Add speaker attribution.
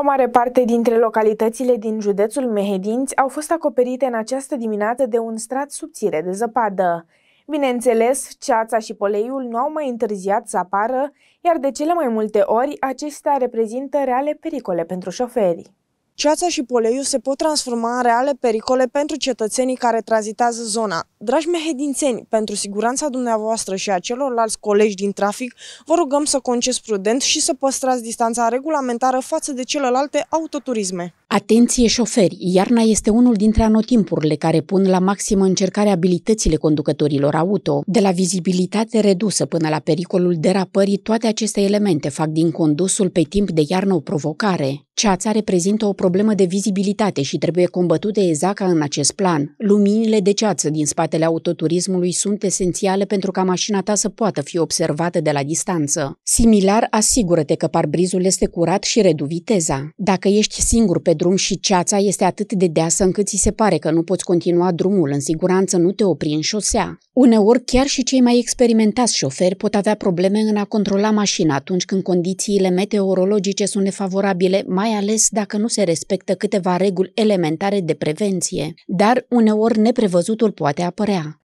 Speaker 1: O mare parte dintre localitățile din județul Mehedinți au fost acoperite în această dimineață de un strat subțire de zăpadă. Bineînțeles, ceața și poleiul nu au mai întârziat să apară, iar de cele mai multe ori acestea reprezintă reale pericole pentru șoferi. Ceața și poleiul se pot transforma în reale pericole pentru cetățenii
Speaker 2: care tranzitează zona. Dragi mehedințeni, pentru siguranța dumneavoastră și a celorlalți colegi din trafic, vă rugăm să conceți prudent și să păstrați distanța regulamentară față de celelalte autoturisme.
Speaker 3: Atenție șoferi! Iarna este unul dintre anotimpurile care pun la maximă încercare abilitățile conducătorilor auto. De la vizibilitate redusă până la pericolul derapării, toate aceste elemente fac din condusul pe timp de iarnă o provocare. Ceața reprezintă o problemă de vizibilitate și trebuie combătută exact ca în acest plan. Luminile de ceață din spate Spatele autoturismului sunt esențiale pentru ca mașina ta să poată fi observată de la distanță. Similar, asigură-te că parbrizul este curat și redu viteza. Dacă ești singur pe drum și ceața este atât de deasă încât ți se pare că nu poți continua drumul în siguranță, nu te opri în șosea. Uneori, chiar și cei mai experimentați șoferi pot avea probleme în a controla mașina atunci când condițiile meteorologice sunt nefavorabile, mai ales dacă nu se respectă câteva reguli elementare de prevenție. Dar uneori neprevăzutul poate apărea părea.